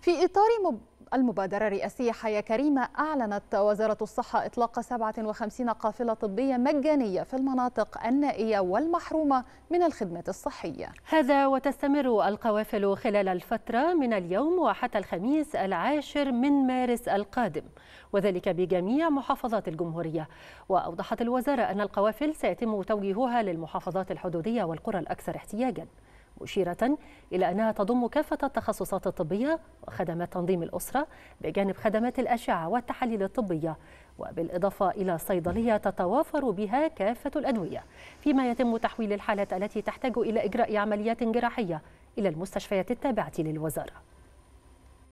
في إطار المبادرة الرئاسية حياة كريمة أعلنت وزارة الصحة إطلاق 57 قافلة طبية مجانية في المناطق النائية والمحرومة من الخدمة الصحية هذا وتستمر القوافل خلال الفترة من اليوم وحتى الخميس العاشر من مارس القادم وذلك بجميع محافظات الجمهورية وأوضحت الوزارة أن القوافل سيتم توجيهها للمحافظات الحدودية والقرى الأكثر احتياجاً مشيرة إلى أنها تضم كافة التخصصات الطبية وخدمات تنظيم الأسرة بجانب خدمات الأشعة والتحاليل الطبية وبالإضافة إلى صيدلية تتوافر بها كافة الأدوية فيما يتم تحويل الحالات التي تحتاج إلى إجراء عمليات جراحية إلى المستشفيات التابعة للوزارة